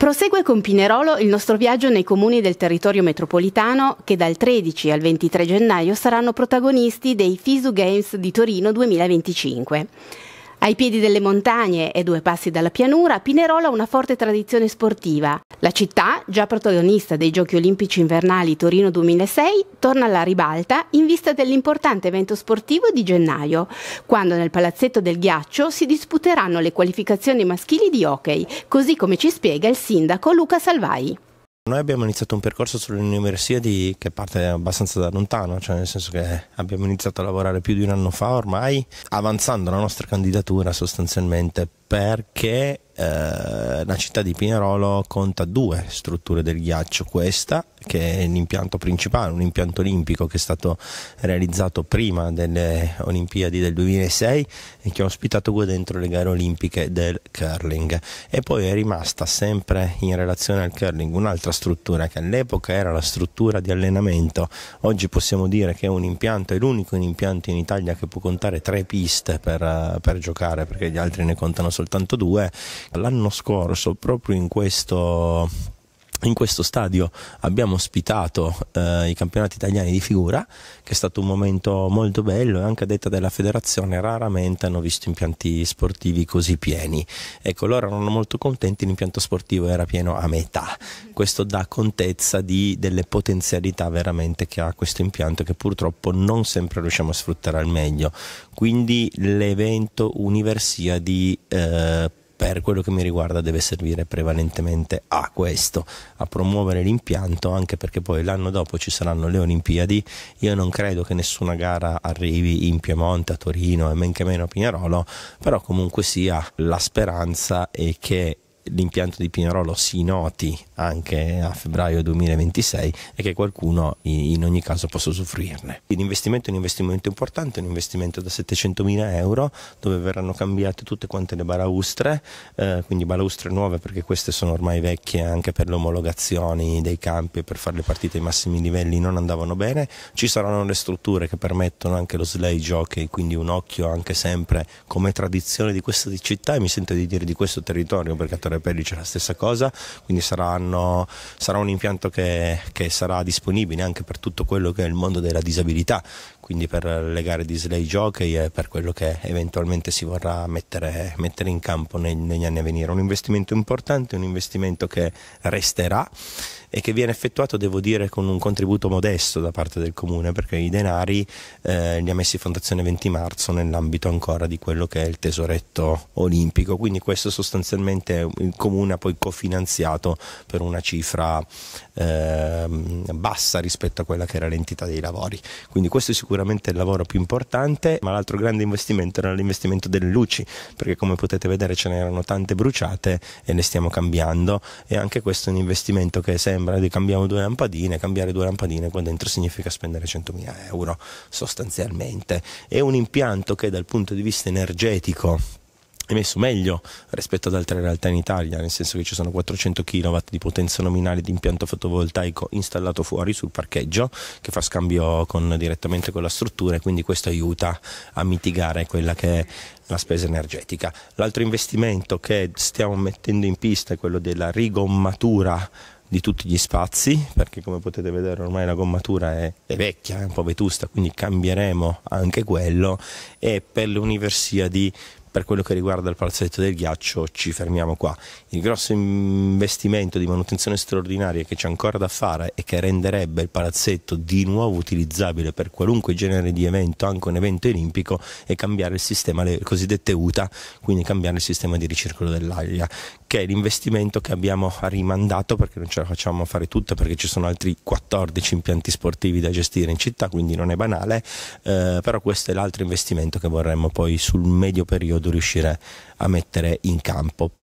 Prosegue con Pinerolo il nostro viaggio nei comuni del territorio metropolitano che dal 13 al 23 gennaio saranno protagonisti dei FISU Games di Torino 2025. Ai piedi delle montagne e due passi dalla pianura, Pinerolo ha una forte tradizione sportiva la città, già protagonista dei Giochi Olimpici Invernali Torino 2006, torna alla ribalta in vista dell'importante evento sportivo di gennaio, quando nel Palazzetto del Ghiaccio si disputeranno le qualificazioni maschili di hockey, così come ci spiega il sindaco Luca Salvai. Noi abbiamo iniziato un percorso sulle universiadi che parte abbastanza da lontano, cioè nel senso che abbiamo iniziato a lavorare più di un anno fa ormai, avanzando la nostra candidatura sostanzialmente perché eh, la città di Pinerolo conta due strutture del ghiaccio, questa che è l'impianto principale, un impianto olimpico che è stato realizzato prima delle Olimpiadi del 2006 e che ha ospitato qua dentro le gare olimpiche del curling e poi è rimasta sempre in relazione al curling un'altra struttura che all'epoca era la struttura di allenamento, oggi possiamo dire che è un impianto, è l'unico impianto in Italia che può contare tre piste per, per giocare perché gli altri ne contano soltanto due L'anno scorso, proprio in questo in questo stadio abbiamo ospitato eh, i campionati italiani di figura, che è stato un momento molto bello e anche a detta della federazione raramente hanno visto impianti sportivi così pieni. Ecco, loro erano molto contenti, l'impianto sportivo era pieno a metà. Questo dà contezza di, delle potenzialità veramente che ha questo impianto che purtroppo non sempre riusciamo a sfruttare al meglio. Quindi l'evento Universiadi eh, per quello che mi riguarda deve servire prevalentemente a questo, a promuovere l'impianto, anche perché poi l'anno dopo ci saranno le Olimpiadi, io non credo che nessuna gara arrivi in Piemonte, a Torino e men che meno a Pinerolo, però comunque sia la speranza è che l'impianto di Pinerolo si noti anche a febbraio 2026 e che qualcuno in ogni caso possa soffrirne. L'investimento è un investimento importante, un investimento da 700 mila euro dove verranno cambiate tutte quante le balaustre, eh, quindi balaustre nuove perché queste sono ormai vecchie anche per le omologazioni dei campi e per fare le partite ai massimi livelli non andavano bene, ci saranno le strutture che permettono anche lo slay jockey, quindi un occhio anche sempre come tradizione di questa città e mi sento di dire di questo territorio perché attraverso settore pellice la stessa cosa, quindi saranno, sarà un impianto che, che, sarà disponibile anche per tutto quello che è il mondo della disabilità, quindi per le gare di Slay jockey e per quello che eventualmente si vorrà mettere, mettere in campo negli, negli anni a venire. Un investimento importante, un investimento che resterà e che viene effettuato, devo dire, con un contributo modesto da parte del comune, perché i denari eh, li ha messi Fondazione 20 Marzo nell'ambito ancora di quello che è il tesoretto olimpico. Quindi questo sostanzialmente il comune ha poi cofinanziato per una cifra eh, bassa rispetto a quella che era l'entità dei lavori. Quindi questo è sicuramente il lavoro più importante, ma l'altro grande investimento era l'investimento delle luci, perché come potete vedere ce n'erano tante bruciate e le stiamo cambiando e anche questo è un investimento che è sempre sembra, cambiamo due lampadine, cambiare due lampadine qua dentro significa spendere 100.000 euro sostanzialmente. È un impianto che dal punto di vista energetico è messo meglio rispetto ad altre realtà in Italia, nel senso che ci sono 400 kW di potenza nominale di impianto fotovoltaico installato fuori sul parcheggio che fa scambio con, direttamente con la struttura e quindi questo aiuta a mitigare quella che è la spesa energetica. L'altro investimento che stiamo mettendo in pista è quello della rigommatura di tutti gli spazi perché come potete vedere ormai la gommatura è, è vecchia, è un po' vetusta quindi cambieremo anche quello e per le universiadi per quello che riguarda il palazzetto del ghiaccio ci fermiamo qua. Il grosso investimento di manutenzione straordinaria che c'è ancora da fare e che renderebbe il palazzetto di nuovo utilizzabile per qualunque genere di evento, anche un evento olimpico, è cambiare il sistema, le cosiddette UTA, quindi cambiare il sistema di ricircolo dell'aria, che è l'investimento che abbiamo rimandato perché non ce la facciamo fare tutta perché ci sono altri 14 impianti sportivi da gestire in città, quindi non è banale, eh, però questo è l'altro investimento che vorremmo poi sul medio periodo tu riuscire a mettere in campo.